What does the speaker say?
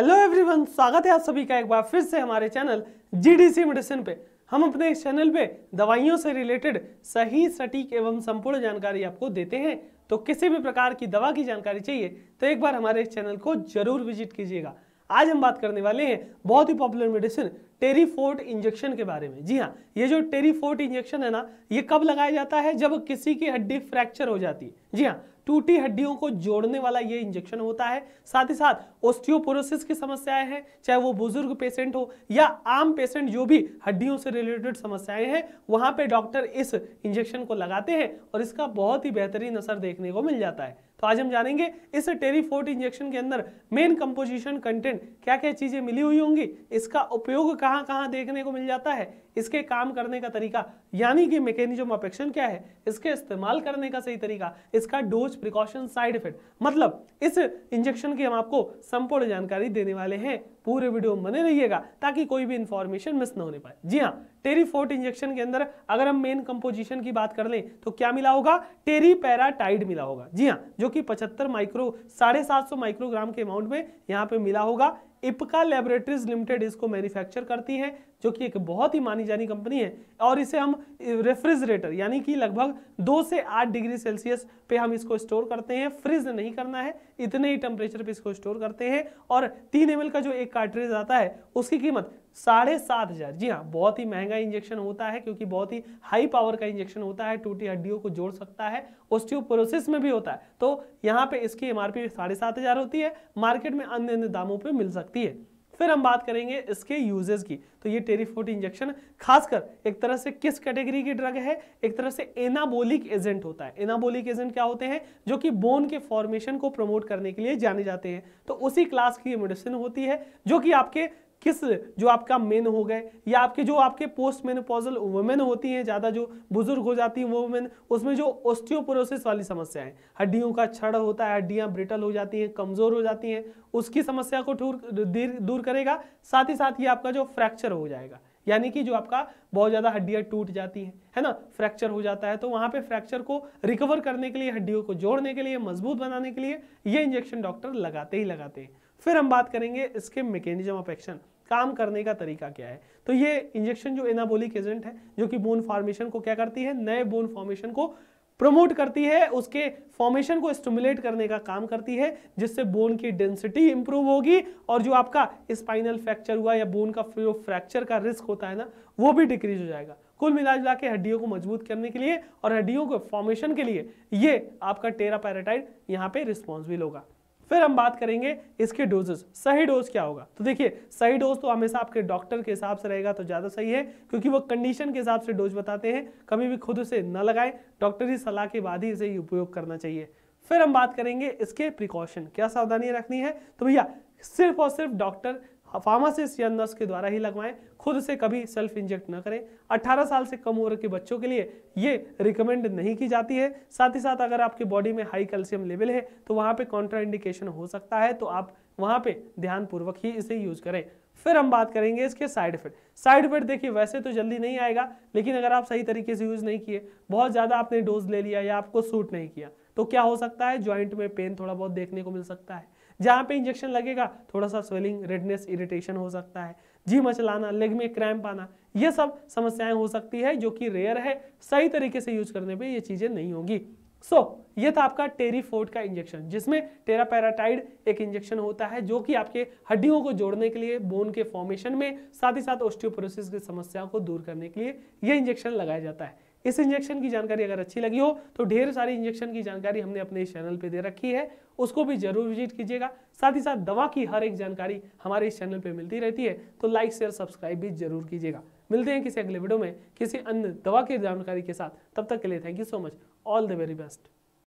hello everyone स्वागत है आप सभी का एक बार फिर से हमारे चैनल जीडीसी मेडिसिन पे हम अपने इस चैनल पे दवाइयों से रिलेटेड सही सटीक एवं संपूर्ण जानकारी आपको देते हैं तो किसी भी प्रकार की दवा की जानकारी चाहिए तो एक बार हमारे इस चैनल को जरूर विजिट कीजिएगा आज हम बात करने वाले हैं बहुत ही पॉपुलर मेडिसिन टेरीफोर्ट इंजेक्शन के बारे में जी हाँ ये जो टेरीफोर्ट इंजेक्शन है ना ये कब लगाया जाता है जब किसी की हड्डी फ्रैक्चर हो जाती है जी हाँ टूटी हड्डियों को जोड़ने वाला ये इंजेक्शन होता है साथ ही साथ ओस्टियोपोरोसिस की समस्याएं हैं चाहे वो बुजुर्ग पेशेंट हो या आम पेशेंट जो भी हड्डियों से रिलेटेड समस्याएं हैं वहां पे डॉक्टर इस इंजेक्शन को लगाते हैं और इसका बहुत ही बेहतरीन असर देखने को मिल जाता है तो आज हम जानेंगे इस टेरीफोर्ट इंजेक्शन के अंदर मेन कंपोजिशन कंटेंट क्या क्या चीज़ें मिली हुई होंगी इसका उपयोग कहाँ कहाँ देखने को मिल जाता है इसके काम करने का तरीका यानी कि मैकेनिज्म ऑफ एक्शन क्या है इसके इस्तेमाल करने का सही तरीका इसका डोज प्रिकॉशन साइड इफेक्ट मतलब इस इंजेक्शन की हम आपको संपूर्ण जानकारी देने वाले हैं पूरे वीडियो में बने रहिएगा ताकि कोई भी इंफॉर्मेशन मिस ना होने पाए जी हाँ टेरीफोर्ट इंजेक्शन के अंदर अगर हम मेन कंपोजिशन की बात कर लें तो क्या मिला होगा टेरी पैराटाइड मिला होगा जी हाँ जो कि 75 माइक्रो साढ़े सात सौ माइक्रोग्राम के अमाउंट में यहाँ पे मिला होगा इपका लेबोरेटरीज लिमिटेड इसको मैन्युफैक्चर करती है जो कि एक बहुत ही मानी जानी कंपनी है और इसे हम रेफ्रिजरेटर यानी कि लगभग दो से आठ डिग्री सेल्सियस पे हम इसको स्टोर करते हैं फ्रिज नहीं करना है इतने ही टेम्परेचर पे इसको स्टोर करते हैं और तीन एम का जो एक कार्ट्रेज आता है उसकी कीमत साढ़े सात हजार जी हाँ बहुत ही महंगा इंजेक्शन होता है क्योंकि बहुत ही हाई पावर का इंजेक्शन होता है टूटी हड्डियों को जोड़ सकता है ऑस्टियोपोरोसिस में भी होता है तो यहाँ पे इसकी एमआरपी साढ़े सात हजार होती है मार्केट में अन्य अन्य दामों पे मिल सकती है फिर हम बात करेंगे इसके यूजेस की तो ये टेरिफोट इंजेक्शन खासकर एक तरह से किस कैटेगरी की ड्रग है एक तरह से एनाबोलिक एजेंट होता है एनाबोलिक एजेंट क्या होते हैं जो कि बोन के फॉर्मेशन को प्रमोट करने के लिए जाने जाते हैं तो उसी क्लास की मेडिसिन होती है जो कि आपके किस जो आपका मेन हो गए या आपके जो आपके पोस्ट पोजल वुमेन होती हैं ज़्यादा जो बुजुर्ग हो जाती हैं वो वुमेन उसमें जो ओस्टियोपोरोसिस वाली समस्या है हड्डियों का छड़ होता है हड्डियाँ ब्रिटल हो जाती हैं कमज़ोर हो जाती हैं उसकी समस्या को दूर करेगा साथ ही साथ ये आपका जो फ्रैक्चर हो जाएगा यानी कि जो आपका बहुत ज़्यादा हड्डियां टूट जाती हैं है ना फ्रैक्चर हो जाता है तो वहां पे फ्रैक्चर को रिकवर करने के लिए हड्डियों को जोड़ने के लिए मजबूत बनाने के लिए ये इंजेक्शन डॉक्टर लगाते ही लगाते हैं फिर हम बात करेंगे इसके मैकेनिज्म ऑफ एक्शन काम करने का तरीका क्या है तो ये इंजेक्शन जो एनाबोलिक एजेंट है जो कि बोन फॉर्मेशन को क्या करती है नए बोन फॉर्मेशन को प्रमोट करती है उसके फॉर्मेशन को स्टिमुलेट करने का काम करती है जिससे बोन की डेंसिटी इंप्रूव होगी और जो आपका स्पाइनल फ्रैक्चर हुआ या बोन का फ्रैक्चर का रिस्क होता है ना वो भी डिक्रीज हो जाएगा कुल मिला जुला के हड्डियों को मजबूत करने के लिए और हड्डियों के फॉर्मेशन के लिए ये आपका टेरा पैराटाइड यहाँ पे रिस्पॉन्सिबल होगा फिर हम बात करेंगे इसके डोजेस सही डोज क्या होगा तो देखिए सही डोज तो हमेशा आपके डॉक्टर के हिसाब से रहेगा तो ज़्यादा सही है क्योंकि वो कंडीशन के हिसाब से डोज बताते हैं कभी भी खुद उसे न डॉक्टर की सलाह के बाद ही इसे उपयोग करना चाहिए फिर हम बात करेंगे इसके प्रिकॉशन क्या सावधानी रखनी है तो भैया सिर्फ और सिर्फ डॉक्टर फार्मासिस्ट या नर्स के द्वारा ही लगवाएं खुद से कभी सेल्फ इंजेक्ट न करें 18 साल से कम उम्र के बच्चों के लिए ये रिकमेंड नहीं की जाती है साथ ही साथ अगर आपके बॉडी में हाई कैल्शियम लेवल है तो वहाँ पे कॉन्ट्राइंडिकेशन हो सकता है तो आप वहाँ पे ध्यानपूर्वक ही इसे यूज करें फिर हम बात करेंगे इसके साइड इफेक्ट साइड इफेक्ट देखिए वैसे तो जल्दी नहीं आएगा लेकिन अगर आप सही तरीके से यूज़ नहीं किए बहुत ज़्यादा आपने डोज ले लिया या आपको सूट नहीं किया तो क्या हो सकता है ज्वाइंट में पेन थोड़ा बहुत देखने को मिल सकता है जहाँ पे इंजेक्शन लगेगा थोड़ा सा स्वेलिंग रेडनेस इरिटेशन हो सकता है जी मचलाना लेग में क्रैम्प आना ये सब समस्याएं हो सकती है जो कि रेयर है सही तरीके से यूज करने पे ये चीज़ें नहीं होंगी सो so, ये था आपका टेरीफोर्ट का इंजेक्शन जिसमें टेरापैराटाइड एक इंजेक्शन होता है जो कि आपके हड्डियों को जोड़ने के लिए बोन के फॉर्मेशन में साथ ही साथ ऑस्टियोपोरोसिस की समस्याओं को दूर करने के लिए यह इंजेक्शन लगाया जाता है इस इंजेक्शन की जानकारी अगर अच्छी लगी हो तो ढेर सारी इंजेक्शन की जानकारी हमने अपने इस चैनल पे दे रखी है उसको भी जरूर विजिट कीजिएगा साथ ही साथ दवा की हर एक जानकारी हमारे इस चैनल पे मिलती रहती है तो लाइक शेयर सब्सक्राइब भी जरूर कीजिएगा मिलते हैं किसी अगले वीडियो में किसी अन्य दवा की जानकारी के साथ तब तक के लिए thank you so much all the very best